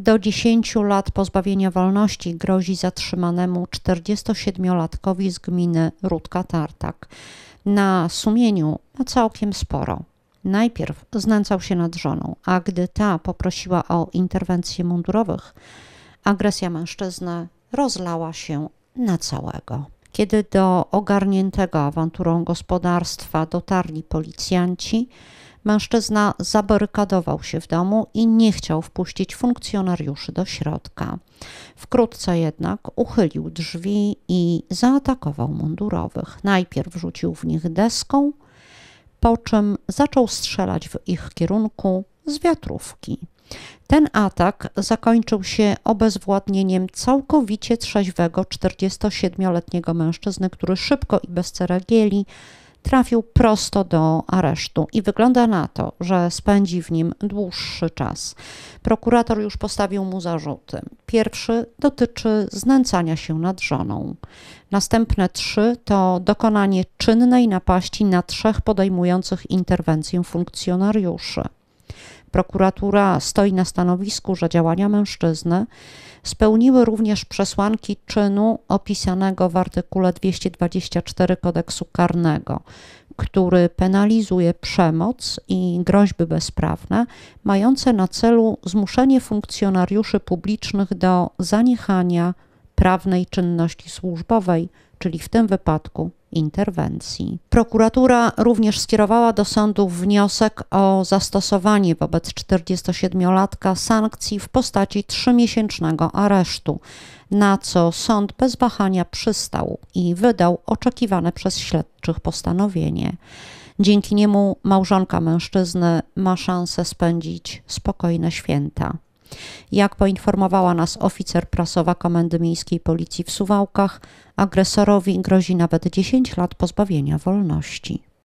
Do 10 lat pozbawienia wolności grozi zatrzymanemu 47-latkowi z gminy Rudka-Tartak. Na sumieniu ma no, całkiem sporo. Najpierw znęcał się nad żoną, a gdy ta poprosiła o interwencję mundurowych, agresja mężczyzny rozlała się na całego. Kiedy do ogarniętego awanturą gospodarstwa dotarli policjanci, Mężczyzna zabarykadował się w domu i nie chciał wpuścić funkcjonariuszy do środka. Wkrótce jednak uchylił drzwi i zaatakował mundurowych. Najpierw rzucił w nich deską, po czym zaczął strzelać w ich kierunku z wiatrówki. Ten atak zakończył się obezwładnieniem całkowicie trzeźwego 47-letniego mężczyzny, który szybko i bez ceregieli trafił prosto do aresztu i wygląda na to, że spędzi w nim dłuższy czas. Prokurator już postawił mu zarzuty. Pierwszy dotyczy znęcania się nad żoną. Następne trzy to dokonanie czynnej napaści na trzech podejmujących interwencję funkcjonariuszy. Prokuratura stoi na stanowisku, że działania mężczyzny spełniły również przesłanki czynu opisanego w artykule 224 kodeksu karnego, który penalizuje przemoc i groźby bezprawne, mające na celu zmuszenie funkcjonariuszy publicznych do zaniechania prawnej czynności służbowej, czyli w tym wypadku interwencji. Prokuratura również skierowała do sądu wniosek o zastosowanie wobec 47-latka sankcji w postaci trzymiesięcznego aresztu, na co sąd bez wahania przystał i wydał oczekiwane przez śledczych postanowienie. Dzięki niemu małżonka mężczyzny ma szansę spędzić spokojne święta. Jak poinformowała nas oficer prasowa Komendy Miejskiej Policji w Suwałkach, agresorowi grozi nawet 10 lat pozbawienia wolności.